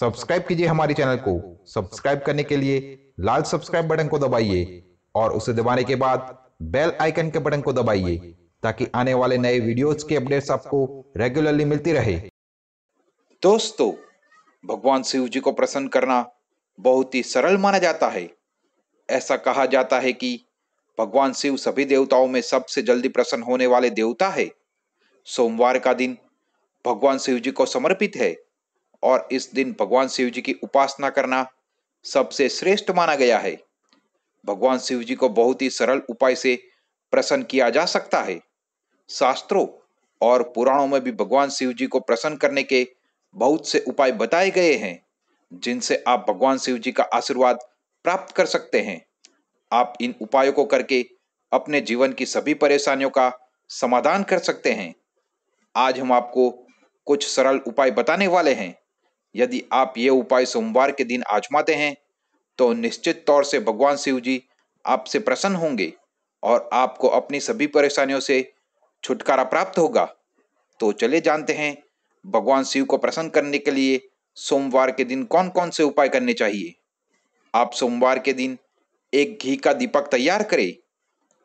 subscribe कीजिए हमारे channel को सब्सक्राइब करने के लिए लाल सब्सक्राइब बटन को दबाइए और उसे दबाने के बाद बेल आइकन के बटन को दबाइए ताकि आने वाले नए वीडियोस के अपडेट्स आपको रेगुलरली मिलती रहे दोस्तों भगवान शिव जी को प्रसन्न करना बहुत ही सरल माना जाता है ऐसा कहा जाता है कि भगवान शिव सभी देवताओं में सबसे जल्दी प्रसन्न होने वाले देवता है सोमवार का दिन भगवान शिव जी को समर्पित है और इस दिन भगवान शिव जी की उपासना करना सबसे श्रेष्ठ माना गया है भगवान शिव जी को बहुत ही सरल उपाय से प्रसन्न किया जा सकता है शास्त्रों और पुराणों में भी भगवान शिव जी को प्रसन्न करने के बहुत से उपाय बताए गए हैं जिनसे आप भगवान शिव जी का आशीर्वाद प्राप्त कर सकते हैं आप इन उपायों को करके अपने जीवन की सभी परेशानियों का समाधान कर सकते हैं आज हम आपको कुछ सरल उपाय बताने वाले हैं यदि आप ये उपाय सोमवार के दिन आजमाते हैं तो निश्चित तौर से भगवान शिव जी आपसे प्रसन्न होंगे और आपको अपनी सभी परेशानियों से छुटकारा प्राप्त होगा तो चले जानते हैं भगवान शिव को प्रसन्न करने के लिए सोमवार के दिन कौन कौन से उपाय करने चाहिए आप सोमवार के दिन एक घी का दीपक तैयार करें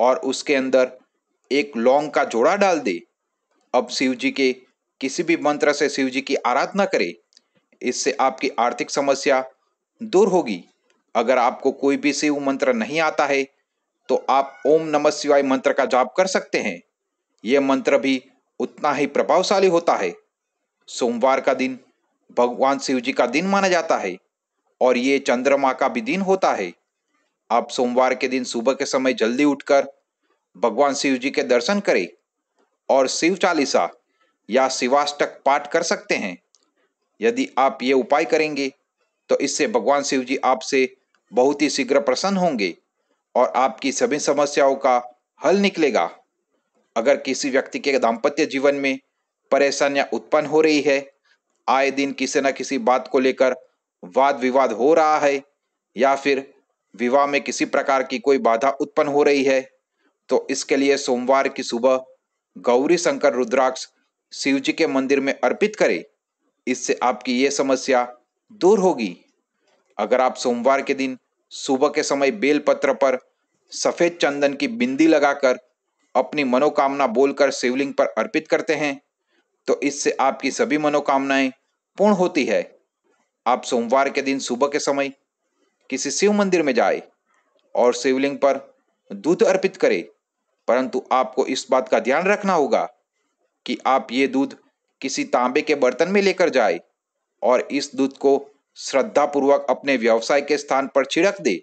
और उसके अंदर एक लौंग का जोड़ा डाल दे अब शिव जी के किसी भी मंत्र से शिव जी की आराधना करें इससे आपकी आर्थिक समस्या दूर होगी अगर आपको कोई भी शिव मंत्र नहीं आता है तो आप ओम नमः शिवाय मंत्र का जाप कर सकते हैं यह मंत्र भी उतना ही प्रभावशाली होता है सोमवार का दिन भगवान शिव जी का दिन माना जाता है और ये चंद्रमा का भी दिन होता है आप सोमवार के दिन सुबह के समय जल्दी उठकर भगवान शिव जी के दर्शन करें और शिव चालीसा या शिवाष्टक पाठ कर सकते हैं यदि आप ये उपाय करेंगे तो इससे भगवान शिव जी आपसे बहुत ही शीघ्र प्रसन्न होंगे और आपकी सभी समस्याओं का हल निकलेगा अगर किसी व्यक्ति के दाम्पत्य जीवन में परेशानियां उत्पन्न हो रही है आए दिन किसी न किसी बात को लेकर वाद विवाद हो रहा है या फिर विवाह में किसी प्रकार की कोई बाधा उत्पन्न हो रही है तो इसके लिए सोमवार की सुबह गौरी शंकर रुद्राक्ष शिव जी के मंदिर में अर्पित करें इससे आपकी ये समस्या दूर होगी अगर आप सोमवार के दिन सुबह के समय बेलपत्र पर सफ़ेद चंदन की बिंदी लगाकर अपनी मनोकामना बोलकर शिवलिंग पर अर्पित करते हैं तो इससे आपकी सभी मनोकामनाएं पूर्ण होती है आप सोमवार के दिन सुबह के समय किसी शिव मंदिर में जाए और शिवलिंग पर दूध अर्पित करें परंतु आपको इस बात का ध्यान रखना होगा कि आप ये दूध किसी तांबे के बर्तन में लेकर जाए और इस दूध को श्रद्धापूर्वक अपने व्यवसाय के स्थान पर छिड़क दे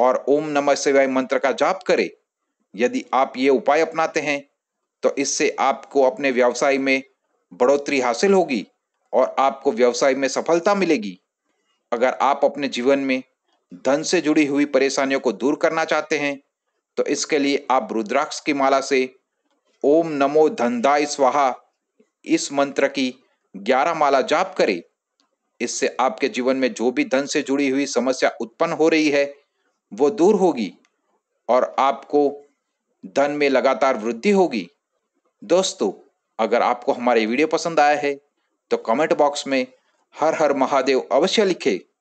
और ओम नमः शिवाय मंत्र का जाप करे यदि आप ये उपाय अपनाते हैं तो इससे आपको अपने व्यवसाय में बढ़ोतरी हासिल होगी और आपको व्यवसाय में सफलता मिलेगी अगर आप अपने जीवन में धन से जुड़ी हुई परेशानियों को दूर करना चाहते हैं तो इसके लिए आप रुद्राक्ष की माला से ओम नमो धंधाय स्वाहा इस मंत्र की ग्यारह माला जाप करें इससे आपके जीवन में जो भी धन से जुड़ी हुई समस्या उत्पन्न हो रही है वो दूर होगी और आपको धन में लगातार वृद्धि होगी दोस्तों अगर आपको हमारे वीडियो पसंद आया है तो कमेंट बॉक्स में हर हर महादेव अवश्य लिखें